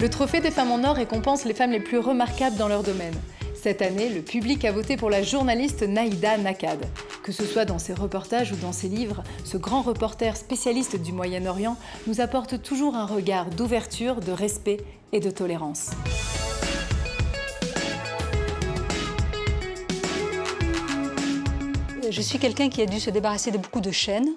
Le Trophée des femmes en or récompense les femmes les plus remarquables dans leur domaine. Cette année, le public a voté pour la journaliste Naïda Nakad. Que ce soit dans ses reportages ou dans ses livres, ce grand reporter spécialiste du Moyen-Orient nous apporte toujours un regard d'ouverture, de respect et de tolérance. Je suis quelqu'un qui a dû se débarrasser de beaucoup de chaînes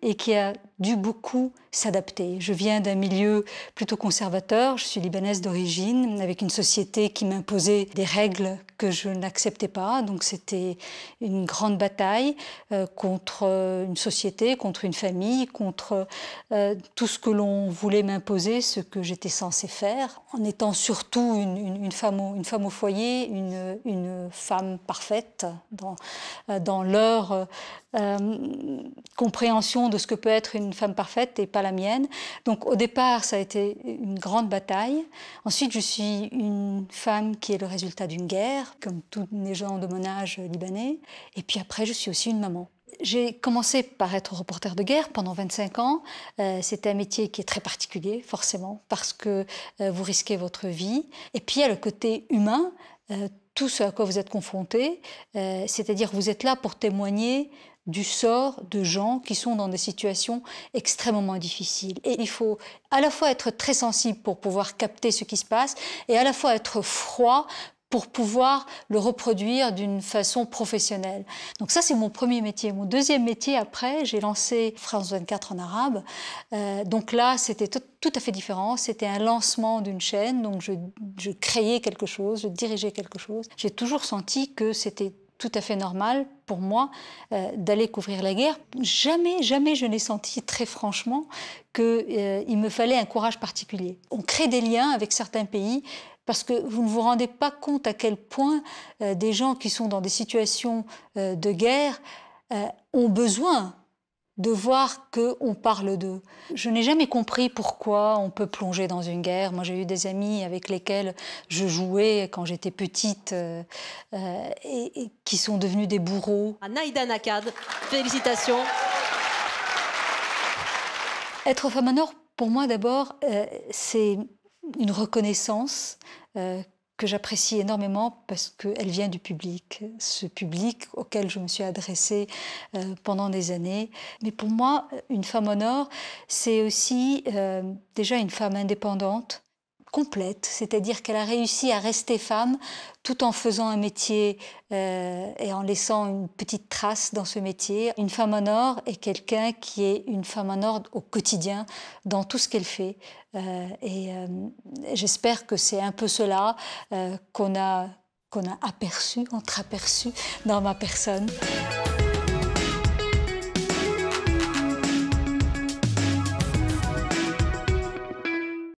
et qui a dû beaucoup s'adapter. Je viens d'un milieu plutôt conservateur, je suis libanaise d'origine, avec une société qui m'imposait des règles que je n'acceptais pas. Donc c'était une grande bataille euh, contre une société, contre une famille, contre euh, tout ce que l'on voulait m'imposer, ce que j'étais censée faire, en étant surtout une, femme, au, une femme au foyer, une, femme parfaite dans, euh, dans leur compréhension de ce que peut être une femme parfaite et pas la mienne. Donc au départ, ça a été une grande bataille. Ensuite, je suis une femme qui est le résultat d'une guerre, comme tous les gens de mon âge libanais. Et puis après, je suis aussi une maman. J'ai commencé par être reporter de guerre pendant 25 ans. Euh, c'est un métier qui est très particulier, forcément, parce que euh, vous risquez votre vie. Et puis, il y a le côté humain, euh, tout ce à quoi vous êtes confronté, c'est-à-dire vous êtes là pour témoigner du sort de gens qui sont dans des situations extrêmement difficiles. Et il faut à la fois être très sensible pour pouvoir capter ce qui se passe et à la fois être froid pour pouvoir le reproduire d'une façon professionnelle. Donc ça, c'est mon premier métier. Mon deuxième métier, après, j'ai lancé France 24 en arabe. Euh, donc là, c'était tout, à fait différent. C'était un lancement d'une chaîne. Donc je créais quelque chose, je dirigeais quelque chose. J'ai toujours senti que c'était tout à fait normal pour moi euh, d'aller couvrir la guerre. Jamais, jamais je n'ai senti très franchement qu'il euh, me fallait un courage particulier. On crée des liens avec certains pays parce que vous ne vous rendez pas compte à quel point euh, des gens qui sont dans des situations de guerre ont besoin de voir qu'on parle d'eux. Je n'ai jamais compris pourquoi on peut plonger dans une guerre. Moi, j'ai eu des amis avec lesquels je jouais quand j'étais petite euh, euh, et, qui sont devenus des bourreaux. À Naïda Nakad, félicitations. Être femme en pour moi d'abord, euh, c'est une reconnaissance que j'apprécie énormément parce qu'elle vient du public, ce public auquel je me suis adressée euh, pendant des années. Mais pour moi, une femme honore c'est aussi euh, déjà une femme indépendante, complète, c'est-à-dire qu'elle a réussi à rester femme tout en faisant un métier euh, et en laissant une petite trace dans ce métier. Une femme en or est quelqu'un qui est une femme en or au quotidien, dans tout ce qu'elle fait. Euh, et euh, j'espère que c'est un peu cela qu'on a, qu'on a aperçu, entreaperçu dans ma personne.